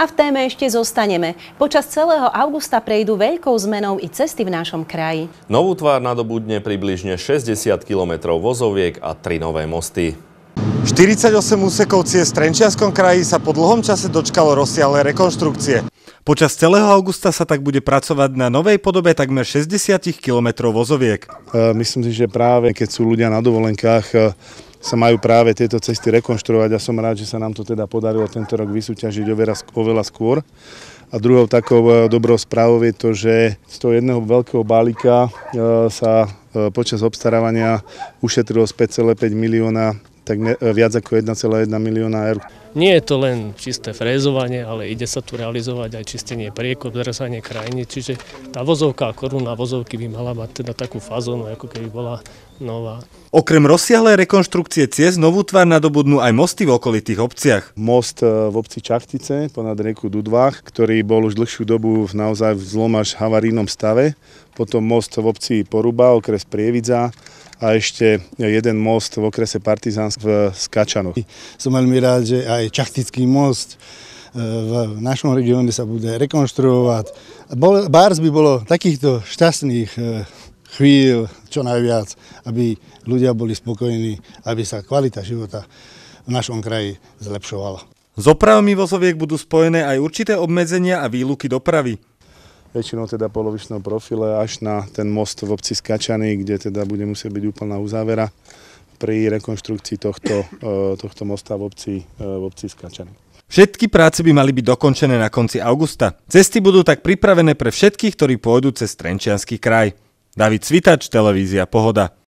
A v téme ešte zostaneme. Počas celého augusta prejdú veľkou zmenou i cesty v našom kraji. Novú tvár nadobudne približne 60 km vozoviek a tri nové mosty. 48 úsekov ciest v Trenčianskom kraji sa po dlhom čase dočkalo rozsiaľné rekonštrukcie. Počas celého augusta sa tak bude pracovať na novej podobe takmer 60 kilometrov vozoviek. E, myslím si, že práve keď sú ľudia na dovolenkách, e, sa majú práve tieto cesty rekonštruovať a som rád, že sa nám to teda podarilo tento rok vysúťažiť oveľa skôr. A druhou takou e, dobrou správou je to, že z toho jedného veľkého balíka e, sa e, počas obstarávania ušetrilo z 5,5 milióna tak ne, viac ako 1,1 milióna eur. Nie je to len čisté frézovanie, ale ide sa tu realizovať aj čistenie priekop, zrasanie krajiny, čiže tá vozovka a koruna vozovky by mala mať teda takú fazónu, ako keby bola nová. Okrem rozsiahlej rekonštrukcie ciest novú tvár nadobudnú aj mosty v okolitých obciach. Most e, v obci Čachtice ponad rieku Dudvách, ktorý bol už dlhšiu dobu naozaj v zlom až havarínom stave. Potom most v obci Poruba, okres Prievidza, a ešte jeden most v okrese Partizánsk v Skačanoch. Som veľmi rád, že aj Čachtický most e, v našom regióne sa bude rekonštruovať. Bárs by bolo takýchto šťastných e, chvíľ čo najviac, aby ľudia boli spokojní, aby sa kvalita života v našom kraji zlepšovala. S opravami vozoviek budú spojené aj určité obmedzenia a výluky dopravy väčšinou teda polovičnom profile až na ten most v obci Skačany, kde teda bude musieť byť úplná uzávera pri rekonštrukcii tohto, e, tohto mosta v obci, e, v obci Skačany. Všetky práce by mali byť dokončené na konci augusta. Cesty budú tak pripravené pre všetkých, ktorí pôjdu cez Trenčiansky kraj. David Svitač, Televízia Pohoda.